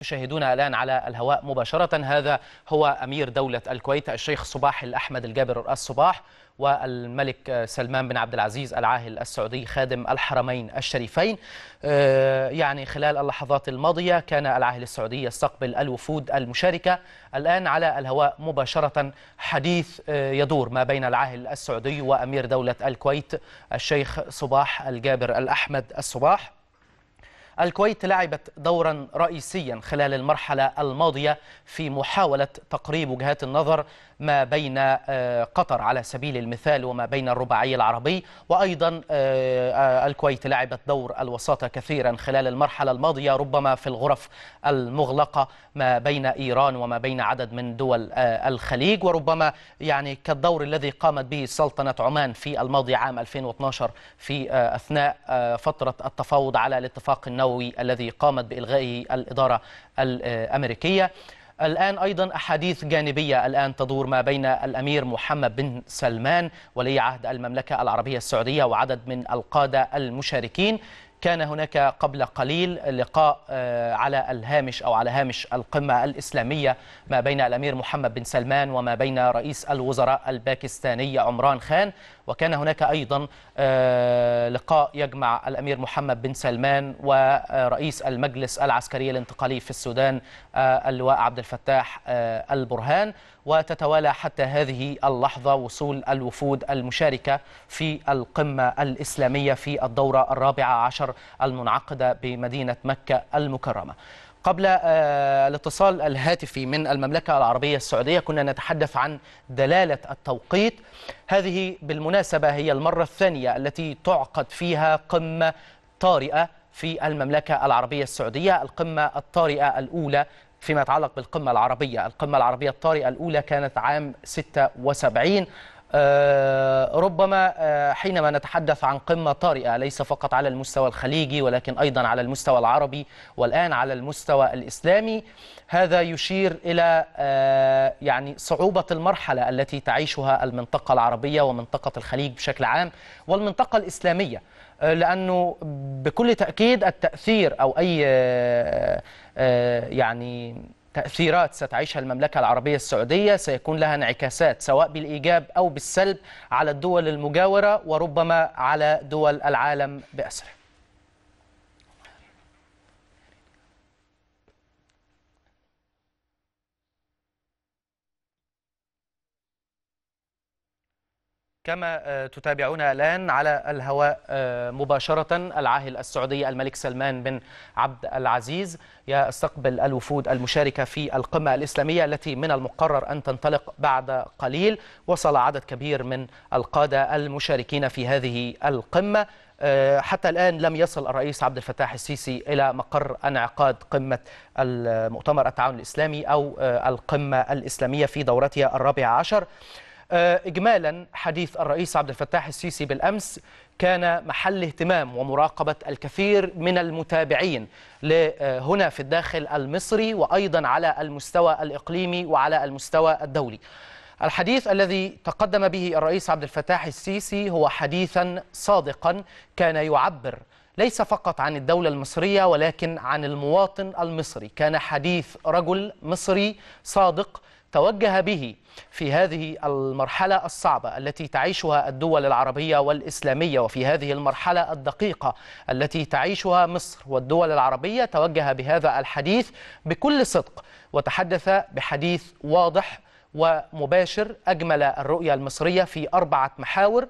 تشاهدون الان على الهواء مباشره هذا هو امير دوله الكويت الشيخ صباح الاحمد الجابر الصباح والملك سلمان بن عبد العزيز العاهل السعودي خادم الحرمين الشريفين آه، يعني خلال اللحظات الماضيه كان العاهل السعودي يستقبل الوفود المشاركه الان على الهواء مباشره حديث آه، يدور ما بين العاهل السعودي وامير دوله الكويت الشيخ صباح الجابر الاحمد الصباح الكويت لعبت دورا رئيسيا خلال المرحلة الماضية في محاولة تقريب وجهات النظر ما بين آه، قطر على سبيل المثال وما بين الرباعي العربي وأيضا آه، آه، الكويت لعبت دور الوساطة كثيرا خلال المرحلة الماضية ربما في الغرف المغلقة ما بين إيران وما بين عدد من دول الخليج وربما يعني كالدور الذي قامت به سلطنة عمان في الماضي عام 2012 في أثناء فترة التفاوض على الاتفاق النووي النووي الذي قامت بإلغائه الإدارة الأمريكية الآن أيضا أحاديث جانبية الآن تدور ما بين الأمير محمد بن سلمان ولي عهد المملكة العربية السعودية وعدد من القادة المشاركين كان هناك قبل قليل لقاء آه، على الهامش أو على هامش القمة الإسلامية ما بين الأمير محمد بن سلمان وما بين رئيس الوزراء الباكستاني عمران خان وكان هناك أيضا آه، لقاء يجمع الأمير محمد بن سلمان ورئيس المجلس العسكري الانتقالي في السودان آه، اللواء عبد الفتاح البرهان وتتوالى حتى هذه اللحظة وصول الوفود المشاركة في القمة الإسلامية في الدورة الرابعة عشر الأزهر المنعقدة بمدينة مكة المكرمة قبل آه، الاتصال الهاتفي من المملكة العربية السعودية كنا نتحدث عن دلالة التوقيت هذه بالمناسبة هي المرة الثانية التي تعقد فيها قمة طارئة في المملكة العربية السعودية القمة الطارئة الأولى فيما يتعلق بالقمة العربية القمة العربية الطارئة الأولى كانت عام 76 آه، ربما آه، حينما نتحدث عن قمة طارئة ليس فقط على المستوى الخليجي ولكن أيضا على المستوى العربي والآن على المستوى الإسلامي هذا يشير إلى آه، يعني صعوبة المرحلة التي تعيشها المنطقة العربية ومنطقة الخليج بشكل عام والمنطقة الإسلامية لأنه بكل تأكيد التأثير أو أي يعني تأثيرات ستعيشها المملكة العربية السعودية سيكون لها انعكاسات سواء بالإيجاب أو بالسلب على الدول المجاورة وربما على دول العالم بأسره كما آه، تتابعون الآن على الهواء آه، مباشرة العاهل السعودي الملك سلمان بن عبد العزيز يستقبل الوفود المشاركة في القمة الإسلامية التي من المقرر أن تنطلق بعد قليل وصل عدد كبير من القادة المشاركين في هذه القمة آه، حتى الآن لم يصل الرئيس عبد الفتاح السيسي إلى مقر انعقاد قمة المؤتمر التعاون الإسلامي أو القمة الإسلامية في دورتها الرابعة عشر آه، إجمالا حديث الرئيس عبد الفتاح السيسي بالأمس كان محل اهتمام ومراقبة الكثير من المتابعين هنا في الداخل المصري وأيضا على المستوى الإقليمي وعلى المستوى الدولي الحديث الذي تقدم به الرئيس عبد الفتاح السيسي هو حديثا صادقا كان يعبر ليس فقط عن الدولة المصرية ولكن عن المواطن المصري كان حديث رجل مصري صادق توجه به في هذه المرحلة الصعبة التي تعيشها الدول العربية والإسلامية وفي هذه المرحلة الدقيقة التي تعيشها مصر والدول العربية توجه بهذا الحديث بكل صدق وتحدث بحديث واضح ومباشر أجمل الرؤية المصرية في أربعة محاور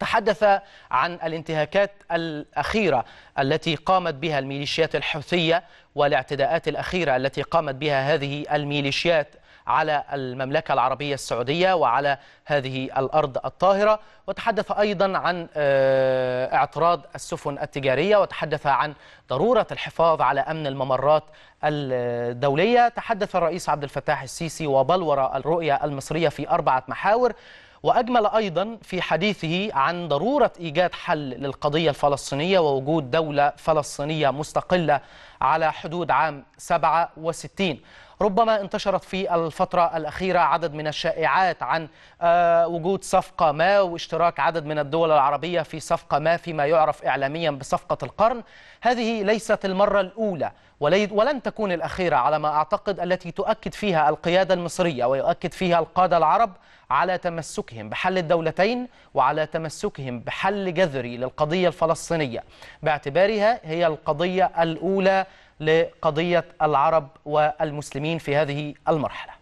تحدث عن الانتهاكات الأخيرة التي قامت بها الميليشيات الحوثية والاعتداءات الأخيرة التي قامت بها هذه الميليشيات على المملكة العربية السعودية وعلى هذه الأرض الطاهرة وتحدث أيضا عن آه، اعتراض السفن التجارية وتحدث عن ضرورة الحفاظ على أمن الممرات الدولية تحدث الرئيس عبد الفتاح السيسي وبلور الرؤية المصرية في أربعة محاور وأجمل أيضا في حديثه عن ضرورة إيجاد حل للقضية الفلسطينية ووجود دولة فلسطينية مستقلة على حدود عام 67 ربما انتشرت في الفترة الأخيرة عدد من الشائعات عن آه، وجود صفقة ما واشتراك عدد من الدول العربية في صفقة ما فيما يعرف إعلاميا بصفقة القرن هذه ليست المرة الأولى ولن تكون الأخيرة على ما أعتقد التي تؤكد فيها القيادة المصرية ويؤكد فيها القادة العرب على تمسكهم بحل الدولتين وعلى تمسكهم بحل جذري للقضية الفلسطينية باعتبارها هي القضية الأولى لقضية العرب والمسلمين في هذه المرحلة